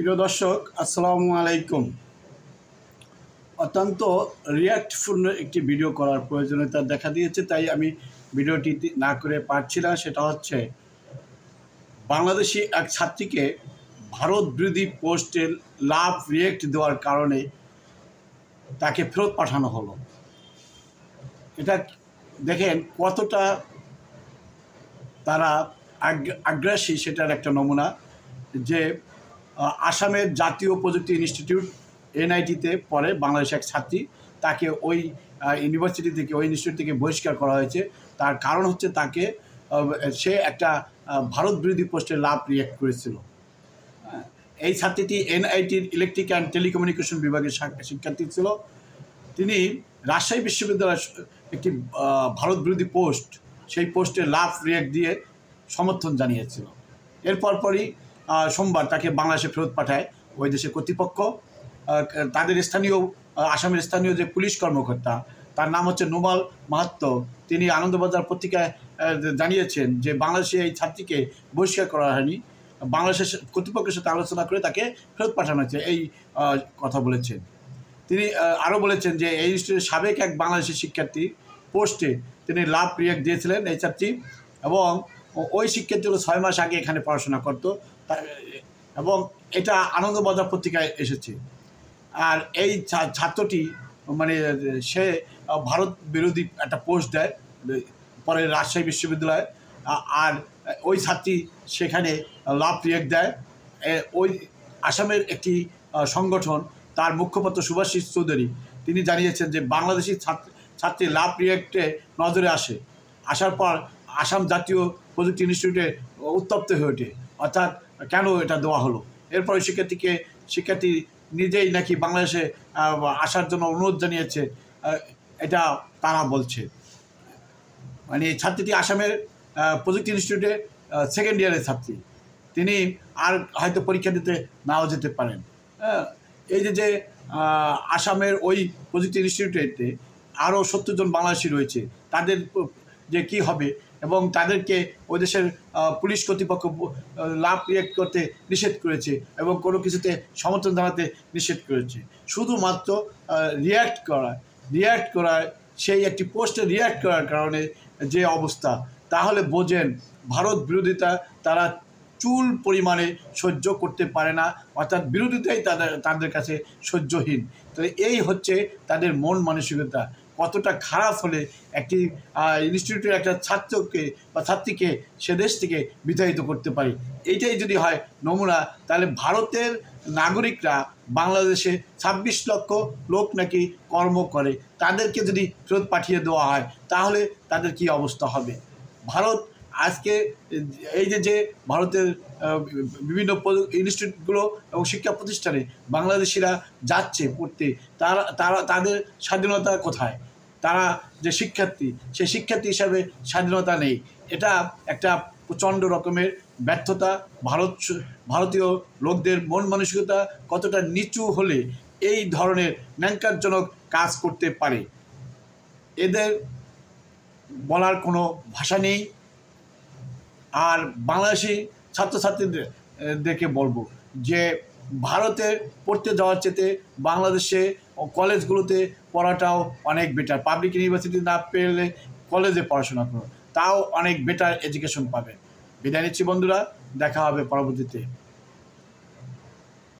প্রিয় দর্শক আসসালামু আলাইকুম অত্যন্ত রিয়াক্টপূর্ণ একটি ভিডিও করার প্রয়োজনীয়তা দেখা দিয়েছে তাই আমি ভিডিওটি না করে পারছি না সেটা হচ্ছে বাংলাদেশি এক ছাত্রীকে ভারত বিরোধী পোস্টে লাভ রিয়েক্ট দেওয়ার কারণে তাকে ফেরত পাঠানো হলো এটা দেখেন কতটা তারা আগ্রাসী সেটার একটা নমুনা যে আসামের জাতীয় প্রযুক্তি ইনস্টিটিউট এনআইটিতে পড়ে বাংলাদেশ এক ছাত্রী তাকে ওই ইউনিভার্সিটি থেকে ওই ইনস্টিটিউট থেকে বহিষ্কার করা হয়েছে তার কারণ হচ্ছে তাকে সে একটা ভারত বিরোধী পোস্টে লাভ রিয়েক্ট করেছিল এই ছাত্রীটি এনআইটির ইলেকট্রিক অ্যান্ড টেলিকমিউনিকেশন বিভাগের শিক্ষার্থী ছিল তিনি রাজশাহী বিশ্ববিদ্যালয়ের একটি ভারত বিরোধী পোস্ট সেই পোস্টে লাভ রিয়েক্ট দিয়ে সমর্থন জানিয়েছিল এরপর পরই সোমবার তাকে বাংলাদেশে ফেরত পাঠায় ওই দেশের কর্তৃপক্ষ তাদের স্থানীয় আসামের স্থানীয় যে পুলিশ কর্মকর্তা তার নাম হচ্ছে নোবাল মাহাত্ম তিনি আনন্দবাজার পত্রিকায় জানিয়েছেন যে বাংলাদেশে এই ছাত্রীকে বহিষ্কার করা হয়নি বাংলাদেশের কর্তৃপক্ষের সাথে আলোচনা করে তাকে ফেরত পাঠানো হয়েছে এই কথা বলেছেন তিনি আরও বলেছেন যে এই ইনস্টিটিউটের সাবেক এক বাংলাদেশের শিক্ষার্থী পোস্টে তিনি লাভ রিয়াক্ট দিয়েছিলেন এই ছাত্রী এবং ওই শিক্ষার্থীগুলো ছয় মাস আগে এখানে পড়াশোনা করতো এবং এটা আনন্দবাজার পত্রিকায় এসেছে আর এই ছাত্রটি মানে সে ভারত বিরোধী একটা পোস্ট দেয় পরে রাজশাহী বিশ্ববিদ্যালয়ে আর ওই ছাত্রী সেখানে লাভ রিয়েক দেয় ওই আসামের একটি সংগঠন তার মুখপাত্র সুভাষিস চৌধুরী তিনি জানিয়েছেন যে বাংলাদেশি ছাত্র ছাত্রী লাভ রিয়েক্টে নজরে আসে আসার পর আসাম জাতীয় প্রযুক্তি ইনস্টিটিউটে উত্তপ্ত হয়ে ওঠে অর্থাৎ কেন এটা দেওয়া হলো এরপরে শিক্ষার্থীকে শিক্ষার্থী নিজেই নাকি বাংলাদেশে আসার জন্য অনুরোধ জানিয়েছে এটা তারা বলছে মানে ছাত্রীটি আসামের প্রযুক্তি ইনস্টিটিউটে সেকেন্ড ইয়ারের ছাত্রী তিনি আর হয়তো পরীক্ষা দিতে নাও যেতে পারেন এই যে যে আসামের ওই প্রযুক্তি ইনস্টিটিউটে আরও সত্তর জন বাংলাদেশি রয়েছে তাদের যে কি হবে এবং তাদেরকে ওই দেশের পুলিশ কর্তৃপক্ষ লাভ রিয়েক্ট করতে নিষেধ করেছে এবং কোনো কিছুতে সমর্থন জানাতে নিষেধ করেছে শুধুমাত্র রিয়্যাক্ট করা রিয়্যাক্ট করায় সেই একটি পোস্টে রিয়্যাক্ট করার কারণে যে অবস্থা তাহলে বোঝেন ভারত বিরোধিতা তারা চুল পরিমাণে সহ্য করতে পারে না অর্থাৎ বিরোধিতাই তাদের তাদের কাছে সহ্যহীন তো এই হচ্ছে তাদের মন মানসিকতা কতটা খারাপ হলে একটি ইনস্টিটিউটের একটা ছাত্রকে বা ছাত্রীকে সে দেশ থেকে বিতাড়িত করতে পারি এইটাই যদি হয় নমুনা তাহলে ভারতের নাগরিকরা বাংলাদেশে ছাব্বিশ লক্ষ লোক নাকি কর্ম করে তাদেরকে যদি ফেরত পাঠিয়ে দেওয়া হয় তাহলে তাদের কি অবস্থা হবে ভারত আজকে এই যে যে ভারতের বিভিন্ন ইনস্টিটিউটগুলো এবং শিক্ষা প্রতিষ্ঠানে বাংলাদেশিরা যাচ্ছে পড়তে তারা তারা তাদের স্বাধীনতা কোথায় তারা যে শিক্ষার্থী সে শিক্ষার্থী হিসাবে স্বাধীনতা নেই এটা একটা প্রচণ্ড রকমের ব্যর্থতা ভারত ভারতীয় লোকদের মন মানসিকতা কতটা নিচু হলে এই ধরনের ন্যাংকারজনক কাজ করতে পারে এদের বলার কোনো ভাষা নেই আর বাংলাদেশি দেখে বলবো যে ভারতে পড়তে যাওয়ার চেতে বাংলাদেশে কলেজগুলোতে পড়াটাও অনেক বেটার পাবলিক ইউনিভার্সিটি না পেলে কলেজে পড়াশোনা করো তাও অনেক বেটার এডুকেশন পাবে বিদায় নিচ্ছি বন্ধুরা দেখা হবে পরবর্তীতে